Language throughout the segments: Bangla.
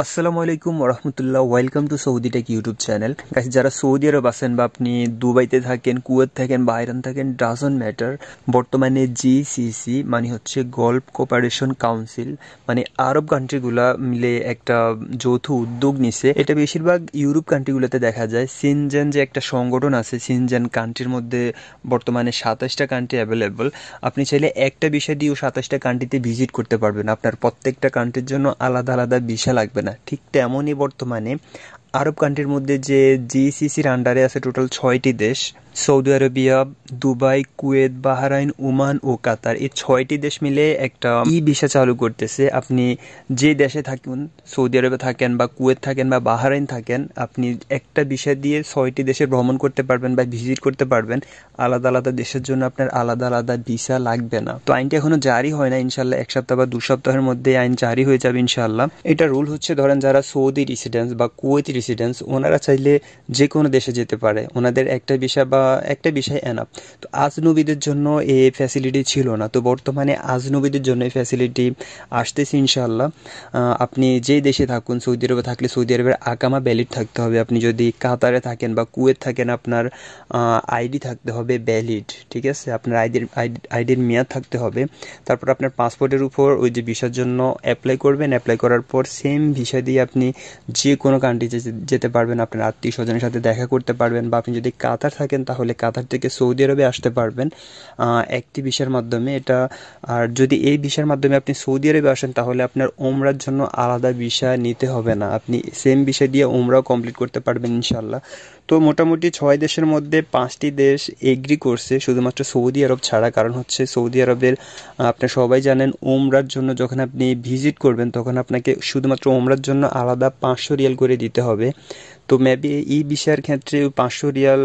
আসসালামু আলাইকুম রহমতুল্লাহ welcome to Saudi tech YouTube channel guys যারা সৌদি আরব আছেন বা আপনি দুবাইতে থাকেন কুয়েত থাকেন বা আইরান থাকেন ডাজন ম্যাটার বর্তমানে জিসিসি মানে হচ্ছে গল্ফ কোপারেশন কাউন্সিল মানে আরব কান্ট্রিগুলা মিলে একটা যৌথ উদ্যোগ নিছে এটা বেশিরভাগ ইউরোপ কান্ট্রিগুলোতে দেখা যায় সিনজেন যে একটা সংগঠন আছে সিনজেন কান্ট্রির মধ্যে বর্তমানে সাতাশটা কান্ট্রি অ্যাভেলেবল আপনি চাইলে একটা বিষয় দিয়েও সাতাশটা কান্ট্রিতে ভিজিট করতে পারবেন আপনার প্রত্যেকটা কান্ট্রির জন্য আলাদা আলাদা বিষয় লাগবে না ঠিক তেমনই বর্তমানে আরব কান্ট্রির মধ্যে যে জিসিসির আন্ডারে আছে টোটাল ছয়টি দেশ Saudi Arabia Dubai Kuwait Bahrain Oman ও কাতার এই ছয়টি দেশ মিলে একটা ই ভিসা চালু করতেছে আপনি যে দেশে থাকুন সৌদি আরবে থাকেন বা কুয়েত থাকেন বা বাহরাইন থাকেন আপনি একটা ভিসা দিয়ে ছয়টি দেশে ভ্রমণ করতে পারবেন বা ভিজিট করতে পারবেন আলাদা আলাদা দেশের জন্য আপনার আলাদা আলাদা ভিসা লাগবে না তো আইনটি এখনো জারি হয় না ইনশাল্লাহ এক সপ্তাহ বা দু সপ্তাহের মধ্যে আইন জারি হয়ে যাবে ইনশাল্লাহ এটা রুল হচ্ছে ধরেন যারা সৌদি রেসিডেন্স বা কুয়েত রেসিডেন্স ওনারা চাইলে যে কোনো দেশে যেতে পারে ওনাদের একটা ভিসা বা একটা বিষয় এনা তো আজনবীদের জন্য এই ফ্যাসিলিটি ছিল না তো বর্তমানে আজনবীদের জন্য এই ফ্যাসিলিটি আসতেছে ইনশাআল্লাহ আপনি যেই দেশে থাকুন সৌদি আরবে থাকলে সৌদি আরবের আকামা ব্যালিড থাকতে হবে আপনি যদি কাতারে থাকেন বা কুয়েত থাকেন আপনার আইডি থাকতে হবে ব্যালিড ঠিক আছে আপনার আইডির আইডির মেয়াদ থাকতে হবে তারপর আপনার পাসপোর্টের উপর ওই যে ভিসার জন্য অ্যাপ্লাই করবেন অ্যাপ্লাই করার পর সেম ভিসা দিয়ে আপনি যে কোনো কান্ট্রিতে যেতে পারবেন আপনার আত্মীয় স্বজনের সাথে দেখা করতে পারবেন বা আপনি যদি কাতার থাকেন তাহলে কাতার থেকে সৌদি আরবে আসতে পারবেন একটি ভিসার মাধ্যমে এটা আর যদি এই ভিসার মাধ্যমে আপনি সৌদি আরবে আসেন তাহলে আপনার ওমরার জন্য আলাদা ভিসা নিতে হবে না আপনি সেম ভিসা দিয়ে ওমরাও কমপ্লিট করতে পারবেন ইনশাল্লাহ তো মোটামুটি ছয় দেশের মধ্যে পাঁচটি দেশ এগ্রি করছে শুধুমাত্র সৌদি আরব ছাড়া কারণ হচ্ছে সৌদি আরবের আপনি সবাই জানেন ওমরার জন্য যখন আপনি ভিজিট করবেন তখন আপনাকে শুধুমাত্র ওমরার জন্য আলাদা পাঁচশো রিয়াল করে দিতে হবে তো মেবি এই বিষয়ের ক্ষেত্রে পাঁচশো রিয়াল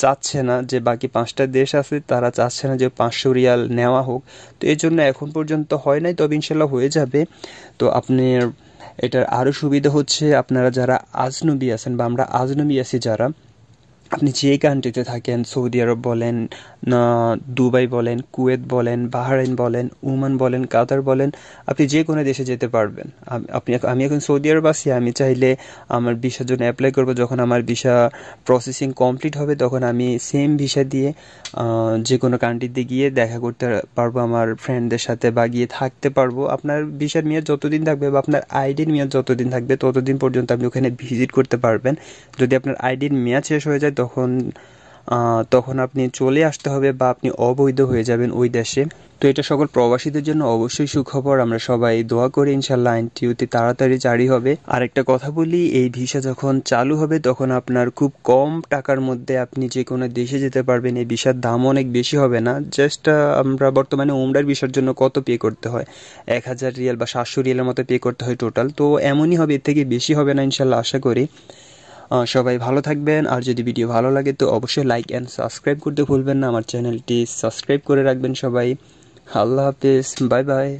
চাচ্ছে না যে বাকি পাঁচটা দেশ আছে তারা চাচ্ছে না যে পাঁচশো রিয়াল নেওয়া হোক তো এই জন্য এখন পর্যন্ত হয় নাই তবে ইনশাল্লাহ হয়ে যাবে তো আপনার এটার আরও সুবিধা হচ্ছে আপনারা যারা আজনবী আছেন বা আমরা আজনবী আছি যারা আপনি যেই কান্ট্রিতে থাকেন সৌদি আরব বলেন দুবাই বলেন কুয়েত বলেন বাহরাইন বলেন উমান বলেন কাতার বলেন আপনি যে কোনো দেশে যেতে পারবেন আপনি আমি এখন সৌদি আরব আসি আমি চাইলে আমার ভিসার জন্য অ্যাপ্লাই করব যখন আমার ভিসা প্রসেসিং কমপ্লিট হবে তখন আমি সেম ভিসা দিয়ে যে কোনো কান্ট্রিতে গিয়ে দেখা করতে পারবো আমার ফ্রেন্ডদের সাথে বা গিয়ে থাকতে পারবো আপনার ভিসার মেয়াদ যতদিন থাকবে বা আপনার আইডির মেয়াদ যতদিন থাকবে ততদিন পর্যন্ত আপনি ওখানে ভিজিট করতে পারবেন যদি আপনার আইডির মেয়াদ শেষ হয়ে যায় তখন তখন আপনি চলে আসতে হবে বা আপনি অবৈধ হয়ে যাবেন ওই দেশে তো এটা সকল প্রবাসীদের জন্য অবশ্যই সুখবর আমরা সবাই দোয়া করি ইনশাল্লাহ আইনটি অতি তাড়াতাড়ি জারি হবে আর একটা কথা বলি এই ভিসা যখন চালু হবে তখন আপনার খুব কম টাকার মধ্যে আপনি যে কোনো দেশে যেতে পারবেন এই ভিসার দাম অনেক বেশি হবে না জাস্ট আমরা বর্তমানে উমরার ভিসার জন্য কত পে করতে হয় এক হাজার রিয়াল বা সাতশো রিয়ালের মতো পে করতে হয় টোটাল তো এমনই হবে এর থেকে বেশি হবে না ইনশাল্লাহ আশা করি সবাই ভালো থাকবেন আর যদি ভিডিও ভালো লাগে তো অবশ্যই লাইক অ্যান্ড সাবস্ক্রাইব করতে ভুলবেন না আমার চ্যানেলটি সাবস্ক্রাইব করে রাখবেন সবাই আল্লাহ হাফিজ বাই বাই